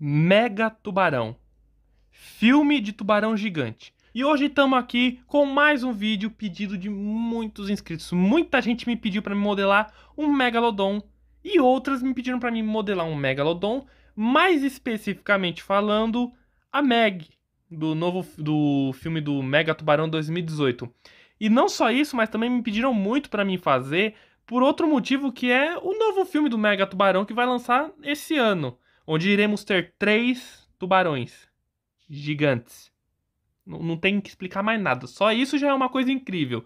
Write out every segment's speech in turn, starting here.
Mega Tubarão. Filme de tubarão gigante. E hoje estamos aqui com mais um vídeo pedido de muitos inscritos. Muita gente me pediu para me modelar um megalodon e outras me pediram para me modelar um megalodon, mais especificamente falando a Meg do novo do filme do Mega Tubarão 2018. E não só isso, mas também me pediram muito para me fazer por outro motivo que é o novo filme do Mega Tubarão que vai lançar esse ano onde iremos ter três tubarões gigantes. Não, não tem que explicar mais nada. Só isso já é uma coisa incrível.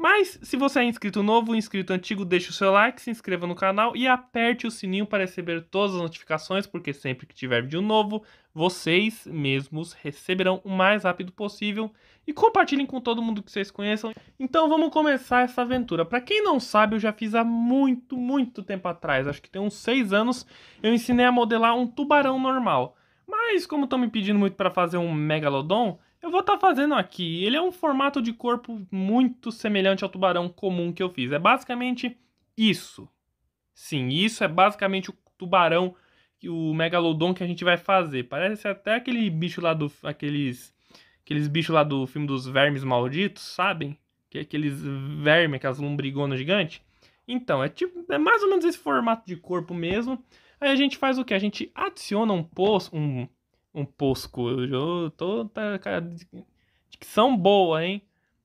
Mas, se você é inscrito novo, inscrito antigo, deixe o seu like, se inscreva no canal e aperte o sininho para receber todas as notificações, porque sempre que tiver vídeo novo, vocês mesmos receberão o mais rápido possível e compartilhem com todo mundo que vocês conheçam. Então vamos começar essa aventura. Para quem não sabe, eu já fiz há muito, muito tempo atrás, acho que tem uns 6 anos, eu ensinei a modelar um tubarão normal. Mas como estão me pedindo muito para fazer um megalodon, eu vou estar tá fazendo aqui. Ele é um formato de corpo muito semelhante ao tubarão comum que eu fiz. É basicamente isso. Sim, isso é basicamente o tubarão, o megalodon que a gente vai fazer. Parece até aquele bicho lá do... aqueles... Aqueles bichos lá do filme dos vermes malditos, sabem? Que é aqueles vermes, aquelas lombrigonas gigantes. Então, é tipo, é mais ou menos esse formato de corpo mesmo. Aí a gente faz o que? A gente adiciona um poço, um, um posco. Eu tô, tá, cara, dicção boa, hein?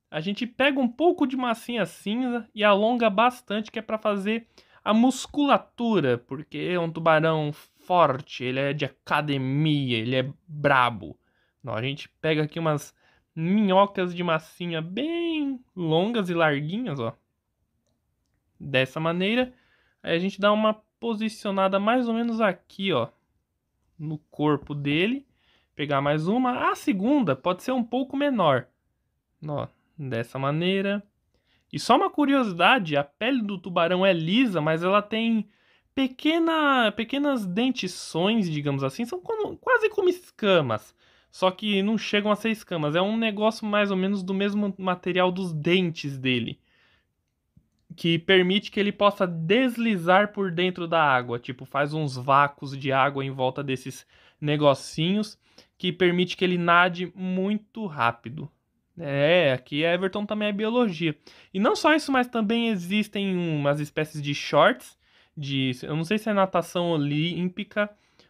A gente pega um pouco de massinha cinza e alonga bastante, que é para fazer a musculatura, porque é um tubarão forte, ele é de academia, ele é brabo. Não, a gente pega aqui umas minhocas de massinha bem longas e larguinhas, ó. Dessa maneira, aí a gente dá uma posicionada mais ou menos aqui, ó no corpo dele. Pegar mais uma. A segunda pode ser um pouco menor. Ó, dessa maneira. E só uma curiosidade, a pele do tubarão é lisa, mas ela tem pequena, pequenas dentições, digamos assim, são como, quase como escamas. Só que não chegam a ser escamas, é um negócio mais ou menos do mesmo material dos dentes dele que permite que ele possa deslizar por dentro da água, tipo faz uns vácuos de água em volta desses negocinhos que permite que ele nade muito rápido. É, aqui Everton também é biologia. E não só isso, mas também existem umas espécies de shorts de, eu não sei se é natação olímpica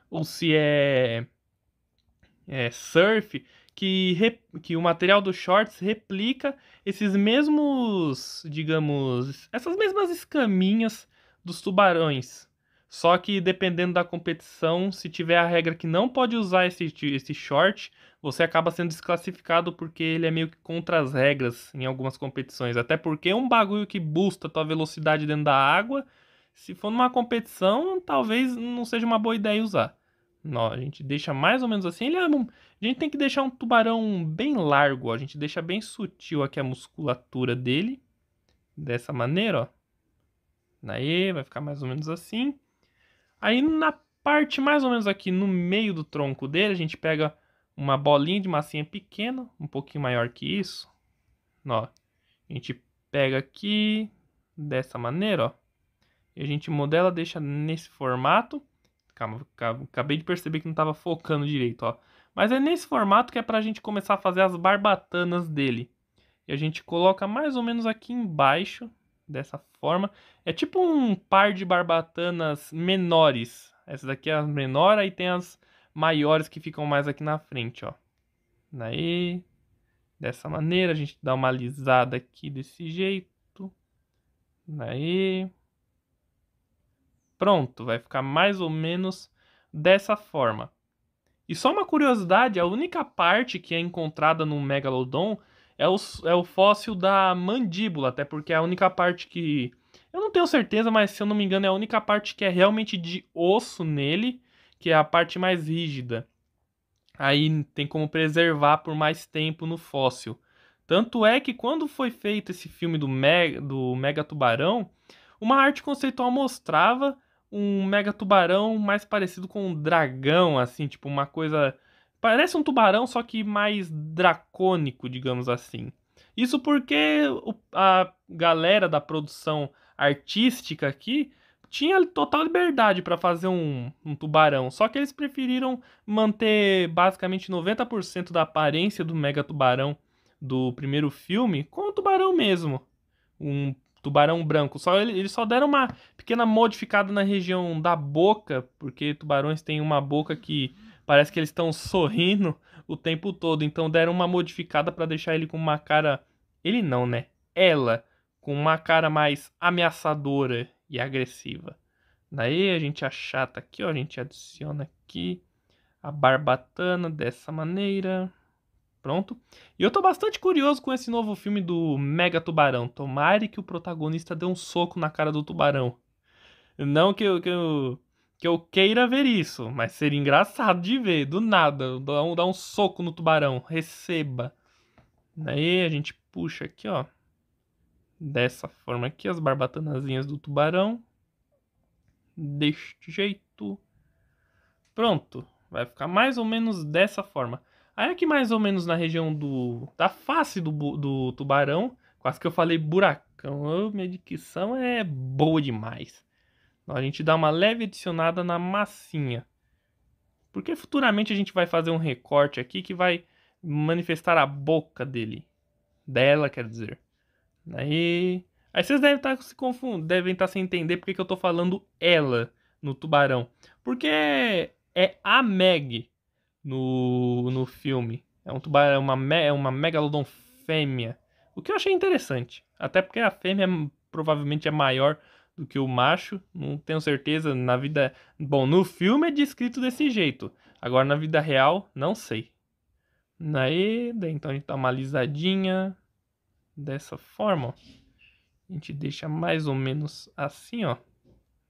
ou se é, é surf, que, re, que o material dos shorts replica esses mesmos, digamos, essas mesmas escaminhas dos tubarões. Só que dependendo da competição, se tiver a regra que não pode usar esse, esse short, você acaba sendo desclassificado porque ele é meio que contra as regras em algumas competições. Até porque é um bagulho que busta a tua velocidade dentro da água. Se for numa competição, talvez não seja uma boa ideia usar. Não, a gente deixa mais ou menos assim. Ele é um... a gente tem que deixar um tubarão bem largo, ó. A gente deixa bem sutil aqui a musculatura dele. Dessa maneira, ó. Daí vai ficar mais ou menos assim. Aí na parte mais ou menos aqui no meio do tronco dele, a gente pega uma bolinha de massinha pequena, um pouquinho maior que isso. Ó, a gente pega aqui dessa maneira, ó. E a gente modela, deixa nesse formato. Calma, acabei de perceber que não estava focando direito, ó. Mas é nesse formato que é para a gente começar a fazer as barbatanas dele. E a gente coloca mais ou menos aqui embaixo, dessa forma. É tipo um par de barbatanas menores. Essa daqui é a menor, aí tem as maiores que ficam mais aqui na frente, ó. Daí, dessa maneira, a gente dá uma alisada aqui desse jeito. Daí, Pronto, vai ficar mais ou menos dessa forma. E só uma curiosidade, a única parte que é encontrada no Megalodon é o, é o fóssil da mandíbula, até porque é a única parte que... Eu não tenho certeza, mas se eu não me engano é a única parte que é realmente de osso nele, que é a parte mais rígida. Aí tem como preservar por mais tempo no fóssil. Tanto é que quando foi feito esse filme do me do Mega Tubarão, uma arte conceitual mostrava um mega tubarão mais parecido com um dragão, assim, tipo uma coisa. Parece um tubarão, só que mais dracônico, digamos assim. Isso porque a galera da produção artística aqui tinha total liberdade para fazer um, um, tubarão, só que eles preferiram manter basicamente 90% da aparência do mega tubarão do primeiro filme com o tubarão mesmo. Um tubarão branco. Só ele, eles só deram uma pequena modificada na região da boca, porque tubarões têm uma boca que parece que eles estão sorrindo o tempo todo. Então deram uma modificada para deixar ele com uma cara, ele não, né? Ela com uma cara mais ameaçadora e agressiva. Daí a gente achata é aqui, ó, a gente adiciona aqui a barbatana dessa maneira. Pronto? E eu tô bastante curioso com esse novo filme do Mega Tubarão. Tomare que o protagonista dê um soco na cara do tubarão. Não que eu, que eu, que eu queira ver isso, mas seria engraçado de ver, do nada, dar um, um soco no tubarão. Receba. Daí a gente puxa aqui, ó. Dessa forma aqui, as barbatanazinhas do tubarão. Deste jeito. Pronto. Vai ficar mais ou menos dessa forma. Aí aqui mais ou menos na região do da face do, do tubarão, quase que eu falei buracão. Oh, minha dicção é boa demais. A gente dá uma leve adicionada na massinha. Porque futuramente a gente vai fazer um recorte aqui que vai manifestar a boca dele. Dela, quer dizer. Aí, aí vocês devem estar tá se confundindo, devem estar tá sem entender porque que eu estou falando ela no tubarão. Porque é, é a Meg no, no filme. É um tubarão, é uma, me, é uma megalodon fêmea. O que eu achei interessante. Até porque a fêmea provavelmente é maior do que o macho. Não tenho certeza. Na vida. Bom, no filme é descrito desse jeito. Agora na vida real, não sei. Daí, daí então a gente dá uma alisadinha. Dessa forma, ó. A gente deixa mais ou menos assim, ó.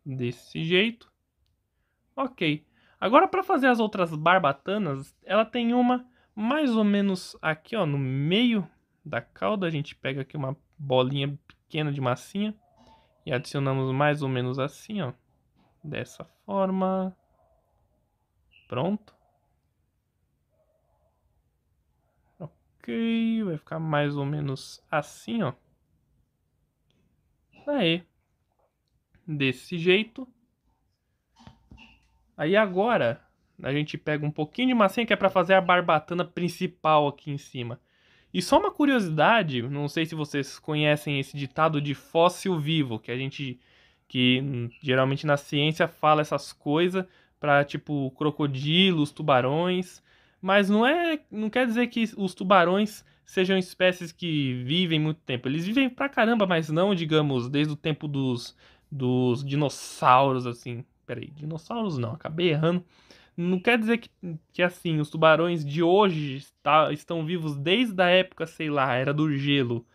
Desse jeito. Ok. Agora, para fazer as outras barbatanas, ela tem uma mais ou menos aqui, ó, no meio da cauda. A gente pega aqui uma bolinha pequena de massinha e adicionamos mais ou menos assim, ó. Dessa forma. Pronto. Ok, vai ficar mais ou menos assim, ó. Aí. Desse jeito. Aí agora a gente pega um pouquinho de massinha que é para fazer a barbatana principal aqui em cima. E só uma curiosidade, não sei se vocês conhecem esse ditado de fóssil vivo, que a gente que geralmente na ciência fala essas coisas para tipo crocodilos, tubarões, mas não é, não quer dizer que os tubarões sejam espécies que vivem muito tempo. Eles vivem pra caramba, mas não, digamos, desde o tempo dos dos dinossauros assim. Peraí, dinossauros não, acabei errando. Não quer dizer que, que assim, os tubarões de hoje tá, estão vivos desde a época, sei lá, era do gelo.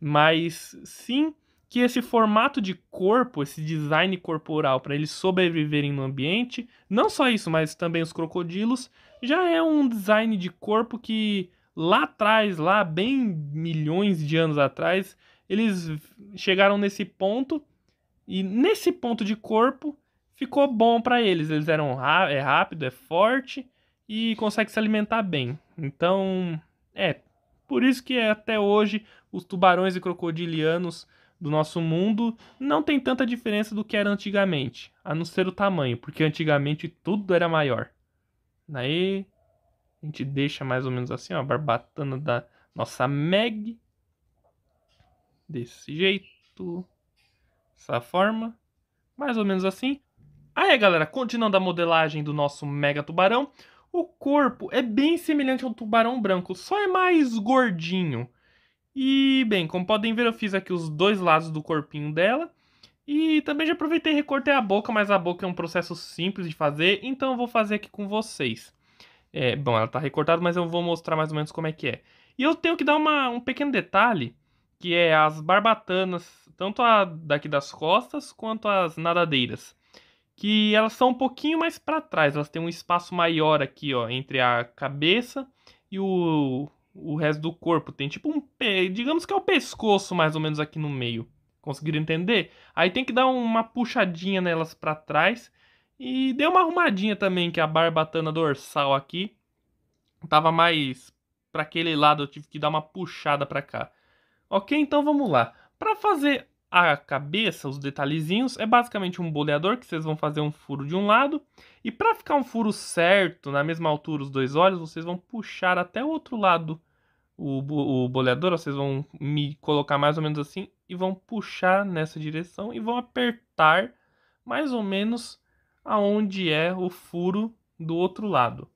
Mas sim que esse formato de corpo, esse design corporal para eles sobreviverem no ambiente, não só isso, mas também os crocodilos, já é um design de corpo que lá atrás, lá bem milhões de anos atrás, eles chegaram nesse ponto e nesse ponto de corpo ficou bom para eles. Eles eram é rápido, é forte e consegue se alimentar bem. Então, é por isso que é até hoje os tubarões e crocodilianos do nosso mundo não tem tanta diferença do que era antigamente, a não ser o tamanho, porque antigamente tudo era maior. Daí a gente deixa mais ou menos assim, ó, a barbatana da nossa Meg desse jeito, dessa forma, mais ou menos assim. Aí galera, continuando a modelagem do nosso mega tubarão, o corpo é bem semelhante ao tubarão branco, só é mais gordinho. E, bem, como podem ver, eu fiz aqui os dois lados do corpinho dela. E também já aproveitei e recortei a boca, mas a boca é um processo simples de fazer, então eu vou fazer aqui com vocês. É, bom, ela tá recortada, mas eu vou mostrar mais ou menos como é que é. E eu tenho que dar uma, um pequeno detalhe, que é as barbatanas, tanto a daqui das costas quanto as nadadeiras que elas são um pouquinho mais para trás, elas têm um espaço maior aqui, ó, entre a cabeça e o, o resto do corpo. Tem tipo um, pé, digamos que é o pescoço mais ou menos aqui no meio. Conseguiram entender? Aí tem que dar uma puxadinha nelas para trás e deu uma arrumadinha também que a barbatana dorsal aqui tava mais para aquele lado, eu tive que dar uma puxada para cá. OK? Então vamos lá. Para fazer a cabeça, os detalhezinhos, é basicamente um boleador que vocês vão fazer um furo de um lado e para ficar um furo certo, na mesma altura os dois olhos, vocês vão puxar até o outro lado o, o boleador, vocês vão me colocar mais ou menos assim e vão puxar nessa direção e vão apertar mais ou menos aonde é o furo do outro lado,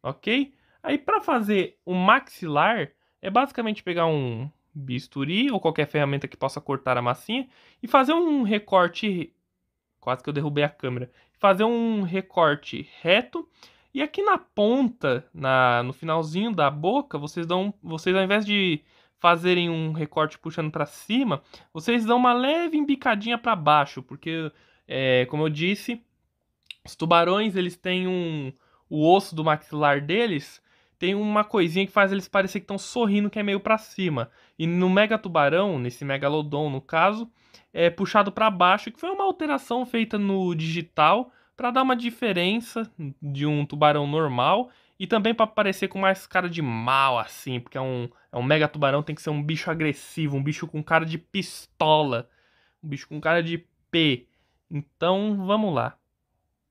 ok? Aí para fazer o maxilar é basicamente pegar um, bisturi ou qualquer ferramenta que possa cortar a massinha e fazer um recorte. Quase que eu derrubei a câmera. Fazer um recorte reto. E aqui na ponta, na, no finalzinho da boca, vocês dão. Vocês ao invés de fazerem um recorte puxando para cima, vocês dão uma leve embicadinha para baixo, porque, é, como eu disse, os tubarões eles têm um, o osso do maxilar deles tem uma coisinha que faz eles parecer que estão sorrindo, que é meio para cima. E no Mega Tubarão, nesse Megalodon no caso, é puxado para baixo, que foi uma alteração feita no digital para dar uma diferença de um tubarão normal e também para parecer com mais cara de mal assim, porque é um é um Mega Tubarão tem que ser um bicho agressivo, um bicho com cara de pistola, um bicho com cara de P. Então, vamos lá.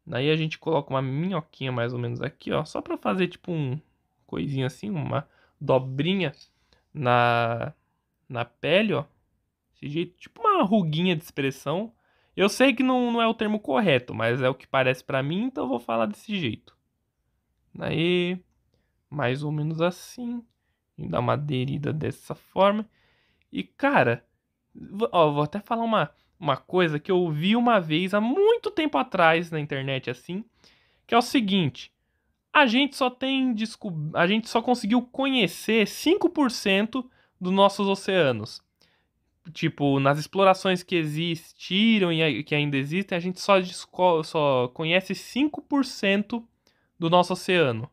Daí a gente coloca uma minhoquinha mais ou menos aqui, ó, só para fazer tipo um, coisinha assim, uma dobrinha na, na pele, ó. Desse jeito, tipo uma ruguinha de expressão. Eu sei que não, não é o termo correto, mas é o que parece para mim, então eu vou falar desse jeito. Aí, mais ou menos assim. E dar uma aderida dessa forma. E, cara, ó, vou até falar uma, uma coisa que eu vi uma vez há muito tempo atrás na internet assim, que é o seguinte a gente só tem descob... a gente só conseguiu conhecer 5% dos nossos oceanos. Tipo, nas explorações que existiram e que ainda existem, a gente só, desco... só conhece 5% do nosso oceano.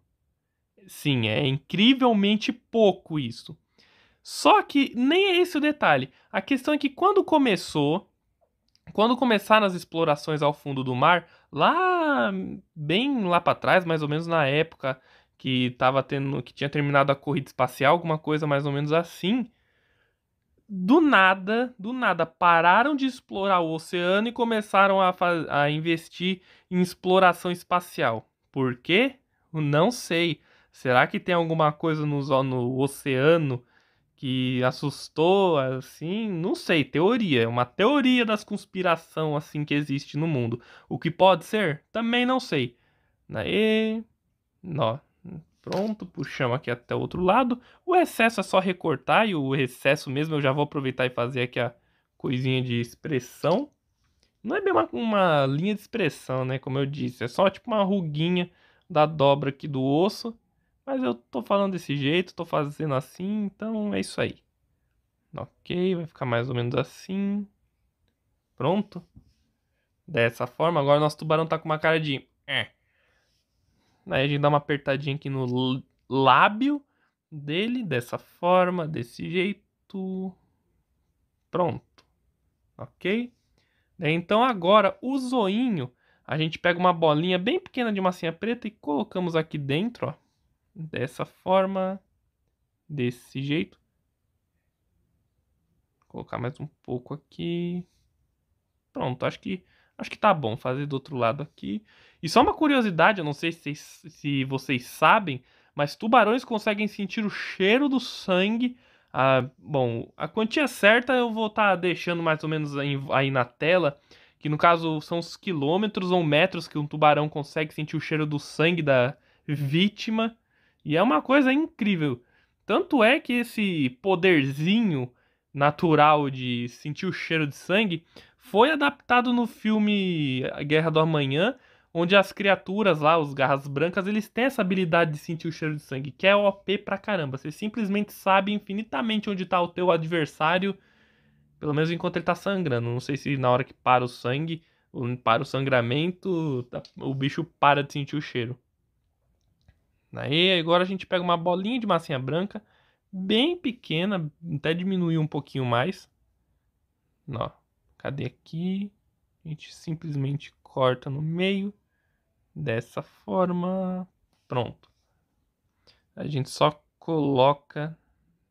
Sim, é incrivelmente pouco isso. Só que nem é esse o detalhe. A questão é que quando começou, quando começaram as explorações ao fundo do mar, lá bem lá para trás, mais ou menos na época que tava tendo, que tinha terminado a corrida espacial, alguma coisa mais ou menos assim. Do nada, do nada pararam de explorar o oceano e começaram a, a investir em exploração espacial. Por quê? Não sei. Será que tem alguma coisa no, no oceano que assustou, assim, não sei, teoria, é uma teoria das conspiração assim que existe no mundo. O que pode ser? Também não sei. e ó, pronto, puxamos aqui até o outro lado. O excesso é só recortar e o excesso mesmo eu já vou aproveitar e fazer aqui a coisinha de expressão. Não é bem uma, uma linha de expressão, né, como eu disse, é só tipo uma ruguinha da dobra aqui do osso mas eu tô falando desse jeito, tô fazendo assim, então é isso aí. Ok, vai ficar mais ou menos assim. Pronto. Dessa forma, agora nosso tubarão tá com uma cara de... É. Aí a gente dá uma apertadinha aqui no lábio dele, dessa forma, desse jeito. Pronto. Ok? Então agora o zoinho, a gente pega uma bolinha bem pequena de massinha preta e colocamos aqui dentro, ó dessa forma, desse jeito. Vou colocar mais um pouco aqui. Pronto, acho que acho que tá bom fazer do outro lado aqui. E só uma curiosidade, eu não sei se, se vocês sabem, mas tubarões conseguem sentir o cheiro do sangue. Ah, bom, a quantia certa eu vou estar tá deixando mais ou menos aí, aí na tela que no caso são os quilômetros ou metros que um tubarão consegue sentir o cheiro do sangue da vítima. E é uma coisa incrível. Tanto é que esse poderzinho natural de sentir o cheiro de sangue foi adaptado no filme Guerra do Amanhã, onde as criaturas lá, os garras brancas, eles têm essa habilidade de sentir o cheiro de sangue, que é OP pra caramba. Você simplesmente sabe infinitamente onde tá o teu adversário, pelo menos enquanto ele tá sangrando. Não sei se na hora que para o sangue, para o sangramento, tá, o bicho para de sentir o cheiro. Aí né? agora a gente pega uma bolinha de massinha branca, bem pequena, até diminuir um pouquinho mais. Ó, cadê aqui? A gente simplesmente corta no meio, dessa forma, pronto. A gente só coloca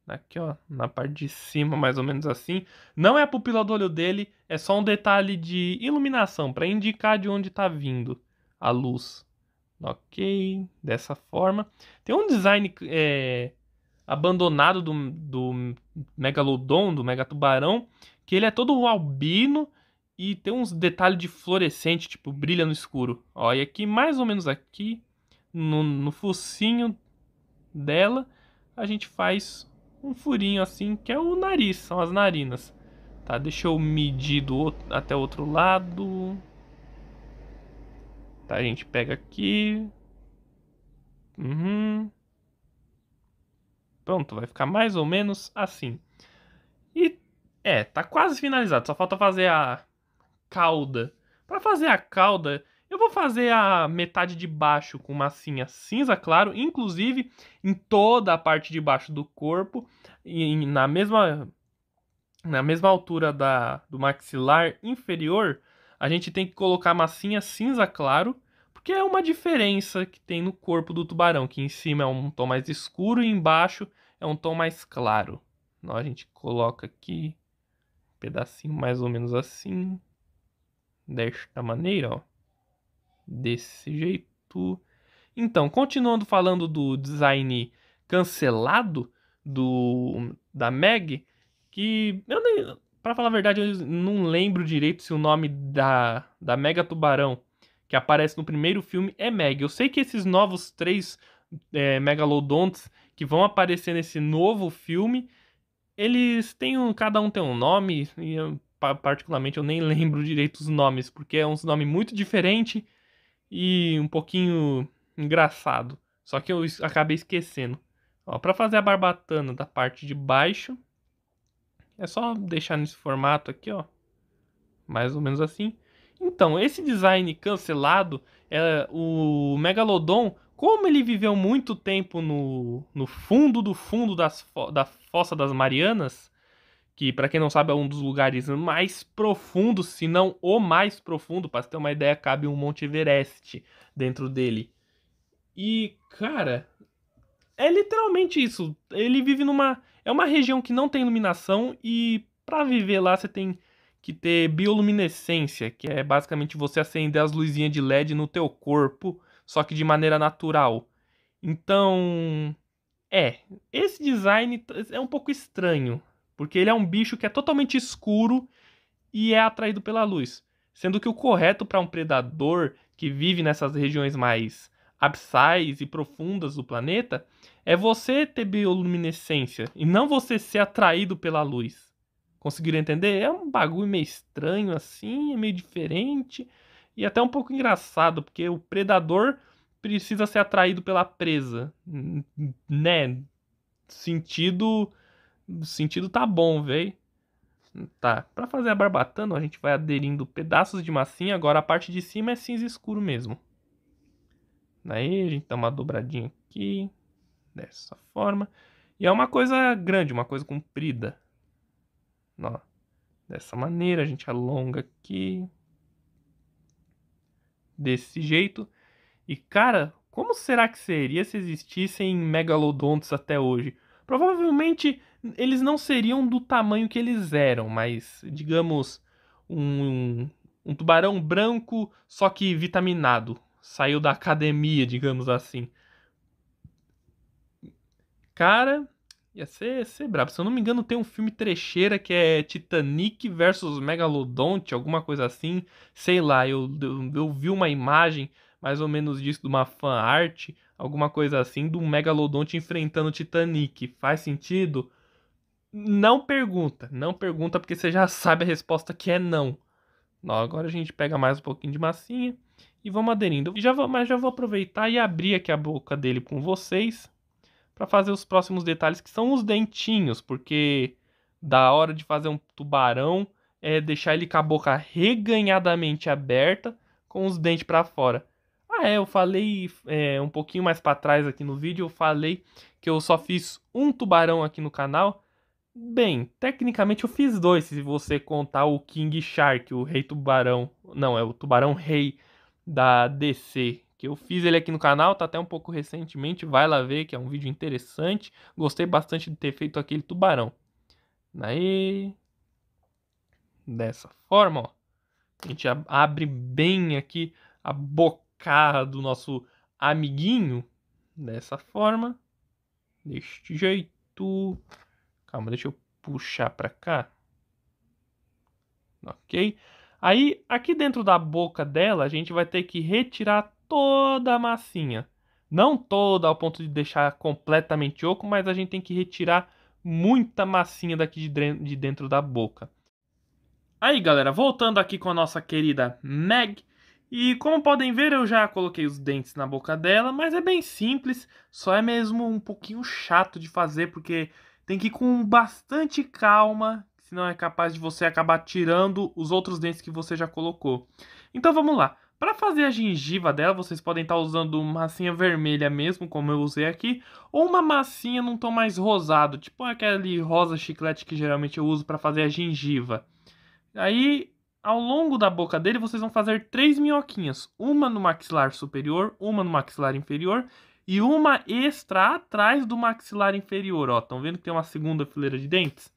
aqui ó, na parte de cima, mais ou menos assim. Não é a pupila do olho dele, é só um detalhe de iluminação para indicar de onde está vindo a luz. Ok, dessa forma. Tem um design é, abandonado do, do Megalodon, do Megatubarão, que ele é todo albino e tem uns detalhes de fluorescente, tipo, brilha no escuro. Ó, e aqui, mais ou menos aqui, no, no focinho dela, a gente faz um furinho assim, que é o nariz, são as narinas. Tá, deixa eu medir do outro, até o outro lado. Tá, a gente pega aqui. Uhum. Pronto, vai ficar mais ou menos assim. E é, tá quase finalizado. Só falta fazer a cauda. Para fazer a cauda, eu vou fazer a metade de baixo com massinha cinza claro, inclusive em toda a parte de baixo do corpo, e na mesma na mesma altura da, do maxilar inferior, a gente tem que colocar massinha cinza claro, porque é uma diferença que tem no corpo do tubarão, que em cima é um tom mais escuro e embaixo é um tom mais claro. Então a gente coloca aqui um pedacinho mais ou menos assim, desta maneira, ó. Desse jeito. Então, continuando falando do design cancelado do da Meg, que eu nem, para falar a verdade, eu não lembro direito se o nome da, da Mega Tubarão que aparece no primeiro filme é Mega. Eu sei que esses novos três é, megalodontes que vão aparecer nesse novo filme, eles têm um, cada um tem um nome e eu, particularmente eu nem lembro direito os nomes porque é um nome muito diferente e um pouquinho engraçado. Só que eu acabei esquecendo. para fazer a barbatana da parte de baixo, é só deixar nesse formato aqui, ó. Mais ou menos assim. Então, esse design cancelado, é, o Megalodon, como ele viveu muito tempo no, no fundo do fundo das, da Fossa das Marianas, que para quem não sabe é um dos lugares mais profundos, se não o mais profundo, para ter uma ideia, cabe um Monte Everest dentro dele. E, cara, é literalmente isso. Ele vive numa é uma região que não tem iluminação e para viver lá você tem que ter bioluminescência, que é basicamente você acender as luzinhas de LED no teu corpo, só que de maneira natural. Então, é, esse design é um pouco estranho, porque ele é um bicho que é totalmente escuro e é atraído pela luz, sendo que o correto para um predador que vive nessas regiões mais abissais e profundas do planeta, é você ter bioluminescência e não você ser atraído pela luz. Conseguiram entender? É um bagulho meio estranho assim, é meio diferente e até um pouco engraçado, porque o predador precisa ser atraído pela presa, né? Sentido sentido tá bom, velho. Tá, para fazer a barbatana, a gente vai aderindo pedaços de massinha, agora a parte de cima é cinza escuro mesmo. Daí a gente dá uma dobradinha aqui, dessa forma. E é uma coisa grande, uma coisa comprida. Ó, dessa maneira, a gente alonga aqui. Desse jeito. E cara, como será que seria se existissem megalodontos até hoje? Provavelmente eles não seriam do tamanho que eles eram, mas digamos um, um tubarão branco, só que vitaminado saiu da academia, digamos assim. Cara, ia ser, ser brabo. Se eu não me engano, tem um filme trecheira que é Titanic versus Megalodonte, alguma coisa assim. Sei lá, eu, eu, eu vi uma imagem mais ou menos disso de uma fan art, alguma coisa assim, do Megalodonte enfrentando o Titanic. Faz sentido? Não pergunta, não pergunta porque você já sabe a resposta que é não. Agora a gente pega mais um pouquinho de massinha e vamos aderindo. E já vou, mas já vou aproveitar e abrir aqui a boca dele com vocês para fazer os próximos detalhes que são os dentinhos, porque da hora de fazer um tubarão é deixar ele com a boca reganhadamente aberta com os dentes para fora. Ah, é, eu falei é, um pouquinho mais para trás aqui no vídeo, eu falei que eu só fiz um tubarão aqui no canal. Bem, tecnicamente eu fiz dois, se você contar o King Shark, o rei tubarão. Não, é o tubarão rei da DC que eu fiz ele aqui no canal, tá até um pouco recentemente, vai lá ver que é um vídeo interessante. Gostei bastante de ter feito aquele tubarão. Aí dessa forma, ó. A gente abre bem aqui a boca do nosso amiguinho dessa forma, deste jeito. Calma, deixa eu puxar para cá. OK? Aí, aqui dentro da boca dela, a gente vai ter que retirar toda a massinha. Não toda ao ponto de deixar completamente oco, mas a gente tem que retirar muita massinha daqui de dentro da boca. Aí, galera, voltando aqui com a nossa querida Meg. E como podem ver, eu já coloquei os dentes na boca dela, mas é bem simples, só é mesmo um pouquinho chato de fazer, porque tem que ir com bastante calma, senão é capaz de você acabar tirando os outros dentes que você já colocou. Então vamos lá. Para fazer a gengiva dela, vocês podem estar tá usando uma massinha vermelha mesmo, como eu usei aqui, ou uma massinha num tom mais rosado, tipo aquele rosa chiclete que geralmente eu uso para fazer a gengiva. Aí, ao longo da boca dele, vocês vão fazer três minhoquinhas, uma no maxilar superior, uma no maxilar inferior e uma extra atrás do maxilar inferior, ó. Estão vendo que tem uma segunda fileira de dentes?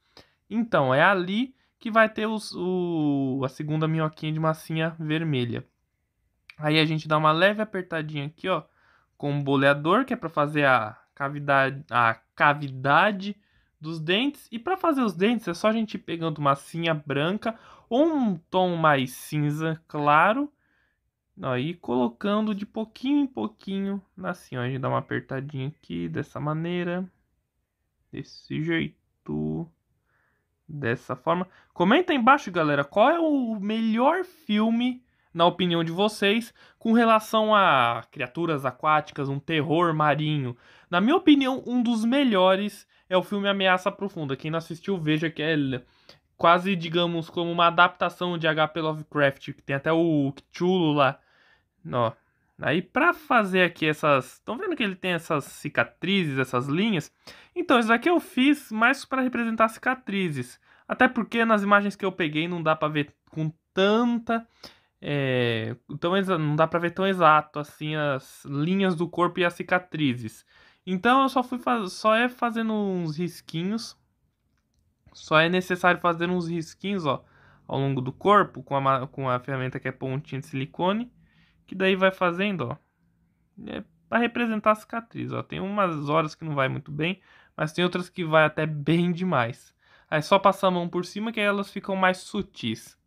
Então, é ali que vai ter os, o, a segunda minhoquinha de massinha vermelha. Aí a gente dá uma leve apertadinha aqui, ó, com o um boleador, que é para fazer a cavidade, a cavidade dos dentes. E para fazer os dentes é só a gente ir pegando massinha branca ou um tom mais cinza claro, ó, e colocando de pouquinho em pouquinho assim, ó, a gente dá uma apertadinha aqui dessa maneira, desse jeito dessa forma. Comenta aí embaixo, galera, qual é o melhor filme, na opinião de vocês, com relação a criaturas aquáticas, um terror marinho. Na minha opinião, um dos melhores é o filme Ameaça Profunda. Quem não assistiu, veja que é quase, digamos, como uma adaptação de H.P. Lovecraft, que tem até o Cthulhu lá. Ó, Aí para fazer aqui essas, estão vendo que ele tem essas cicatrizes, essas linhas? Então isso daqui eu fiz mais para representar cicatrizes, até porque nas imagens que eu peguei não dá para ver com tanta, é, tão, não dá para ver tão exato assim as linhas do corpo e as cicatrizes. Então eu só fui faz, só é fazendo uns risquinhos, só é necessário fazer uns risquinhos, ó, ao longo do corpo com a, com a ferramenta que é pontinha de silicone que daí vai fazendo, ó. É para representar a cicatriz, ó. Tem umas horas que não vai muito bem, mas tem outras que vai até bem demais. Aí só passar a mão por cima que elas ficam mais sutis.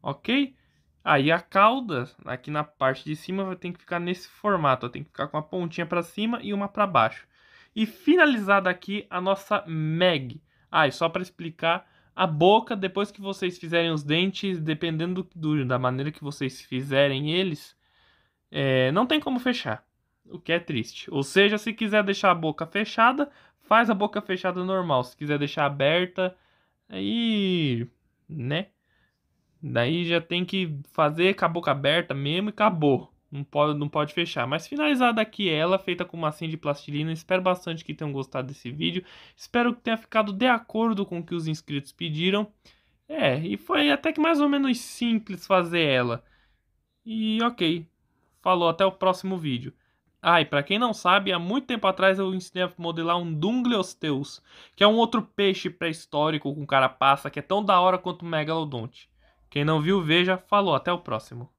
OK? Aí a cauda, aqui na parte de cima, vai ter que ficar nesse formato, ó. tem que ficar com a pontinha para cima e uma para baixo. E finalizada aqui a nossa mag. Ah, e só para explicar, a boca, depois que vocês fizerem os dentes, dependendo do, da maneira que vocês fizerem eles, é, não tem como fechar, o que é triste. Ou seja, se quiser deixar a boca fechada, faz a boca fechada normal. Se quiser deixar aberta, aí, né? Daí já tem que fazer com a boca aberta mesmo e acabou. Não pode, não pode fechar. Mas finalizada aqui ela, feita com massinha de plastilina. Espero bastante que tenham gostado desse vídeo. Espero que tenha ficado de acordo com o que os inscritos pediram. É, e foi até que mais ou menos simples fazer ela. E ok, Falou, até o próximo vídeo. Ah, para pra quem não sabe, há muito tempo atrás eu ensinei a modelar um Dungleosteus, que é um outro peixe pré-histórico com carapaça que é tão da hora quanto o Megalodonte. Quem não viu, veja. Falou, até o próximo.